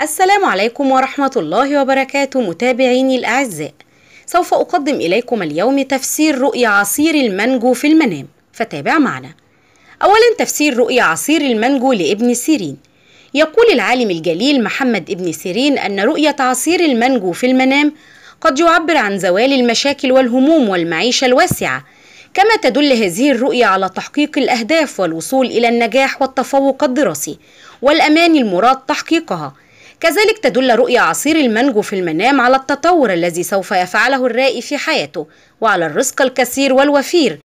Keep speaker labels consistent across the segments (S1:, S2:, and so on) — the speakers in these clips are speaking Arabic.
S1: السلام عليكم ورحمة الله وبركاته متابعيني الأعزاء سوف أقدم إليكم اليوم تفسير رؤية عصير المانجو في المنام فتابع معنا أولا تفسير رؤية عصير المانجو لابن سيرين يقول العالم الجليل محمد ابن سيرين أن رؤية عصير المانجو في المنام قد يعبر عن زوال المشاكل والهموم والمعيشة الواسعة كما تدل هذه الرؤية على تحقيق الأهداف والوصول إلى النجاح والتفوق الدراسي والأمان المراد تحقيقها كذلك تدل رؤية عصير المانجو في المنام على التطور الذي سوف يفعله الرائي في حياته وعلى الرزق الكثير والوفير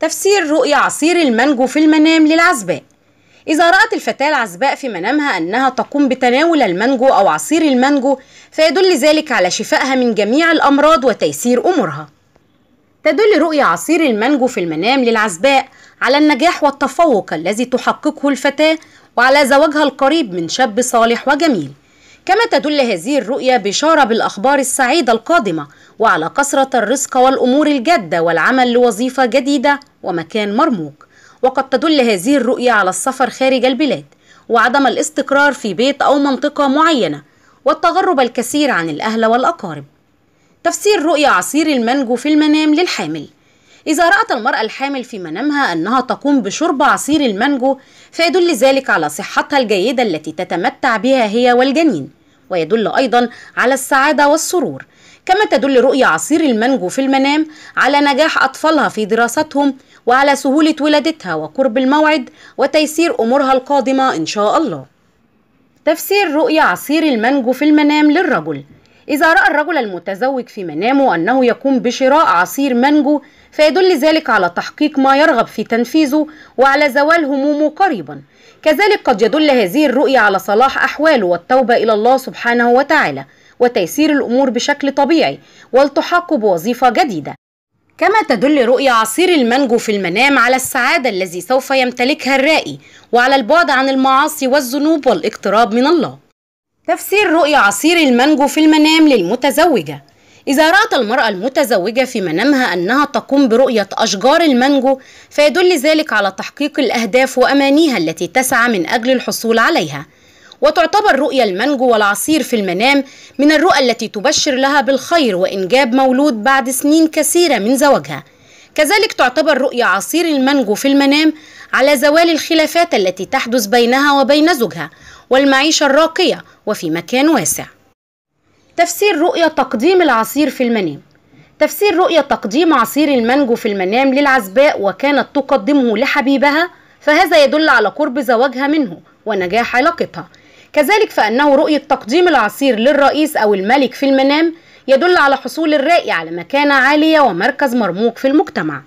S1: تفسير رؤية عصير المانجو في المنام للعزباء إذا رأت الفتاة العزباء في منامها أنها تقوم بتناول المانجو أو عصير المانجو فيدل ذلك على شفائها من جميع الأمراض وتيسير أمورها تدل رؤية عصير المانجو في المنام للعزباء على النجاح والتفوق الذي تحققه الفتاة وعلى زواجها القريب من شاب صالح وجميل كما تدل هذه الرؤية بشارة بالأخبار السعيدة القادمة وعلى كثرة الرزق والأمور الجادة والعمل لوظيفة جديدة ومكان مرموق وقد تدل هذه الرؤية على السفر خارج البلاد وعدم الاستقرار في بيت أو منطقة معينة والتغرب الكثير عن الأهل والأقارب تفسير رؤية عصير المانجو في المنام للحامل إذا رأت المرأة الحامل في منامها أنها تقوم بشرب عصير المانجو فيدل ذلك على صحتها الجيدة التي تتمتع بها هي والجنين ويدل أيضا على السعادة والسرور كما تدل رؤية عصير المانجو في المنام على نجاح أطفالها في دراستهم وعلى سهولة ولادتها وقرب الموعد وتيسير أمورها القادمة إن شاء الله تفسير رؤية عصير المانجو في المنام للرجل إذا رأى الرجل المتزوج في منامه أنه يقوم بشراء عصير مانجو فيدل ذلك على تحقيق ما يرغب في تنفيذه وعلى زوال همومه قريبا كذلك قد يدل هذه الرؤية على صلاح أحواله والتوبة إلى الله سبحانه وتعالى وتيسير الأمور بشكل طبيعي والتحاقه بوظيفة جديدة كما تدل رؤية عصير المانجو في المنام على السعادة الذي سوف يمتلكها الرائي وعلى البعد عن المعاصي والذنوب والاقتراب من الله تفسير رؤية عصير المانجو في المنام للمتزوجة إذا رأت المرأة المتزوجة في منامها أنها تقوم برؤية أشجار المانجو فيدل ذلك على تحقيق الأهداف وأمانيها التي تسعى من أجل الحصول عليها وتعتبر رؤية المانجو والعصير في المنام من الرؤى التي تبشر لها بالخير وإنجاب مولود بعد سنين كثيرة من زواجها كذلك تعتبر رؤية عصير المانجو في المنام على زوال الخلافات التي تحدث بينها وبين زوجها والمعيشة الراقية وفي مكان واسع تفسير رؤية تقديم العصير في المنام تفسير رؤية تقديم عصير المانجو في المنام للعزباء وكانت تقدمه لحبيبها فهذا يدل على قرب زواجها منه ونجاح علاقتها كذلك فأنه رؤية تقديم العصير للرئيس أو الملك في المنام يدل على حصول الرأي على مكانة عالية ومركز مرموق في المجتمع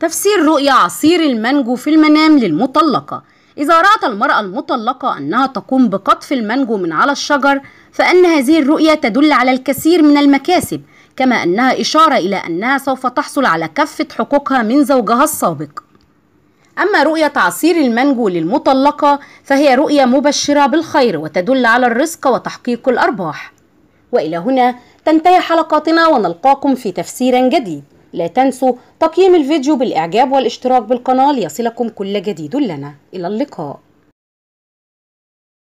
S1: تفسير رؤية عصير المانجو في المنام للمطلقة إذا رأت المرأة المطلقة أنها تقوم بقطف المانجو من على الشجر فإن هذه الرؤية تدل على الكثير من المكاسب كما أنها إشارة إلى أنها سوف تحصل على كافة حقوقها من زوجها السابق أما رؤية عصير المانجو للمطلقة فهي رؤية مبشرة بالخير وتدل على الرزق وتحقيق الأرباح وإلى هنا تنتهي حلقاتنا ونلقاكم في تفسير جديد لا تنسوا تقييم الفيديو بالإعجاب والاشتراك بالقناة ليصلكم كل جديد لنا إلى اللقاء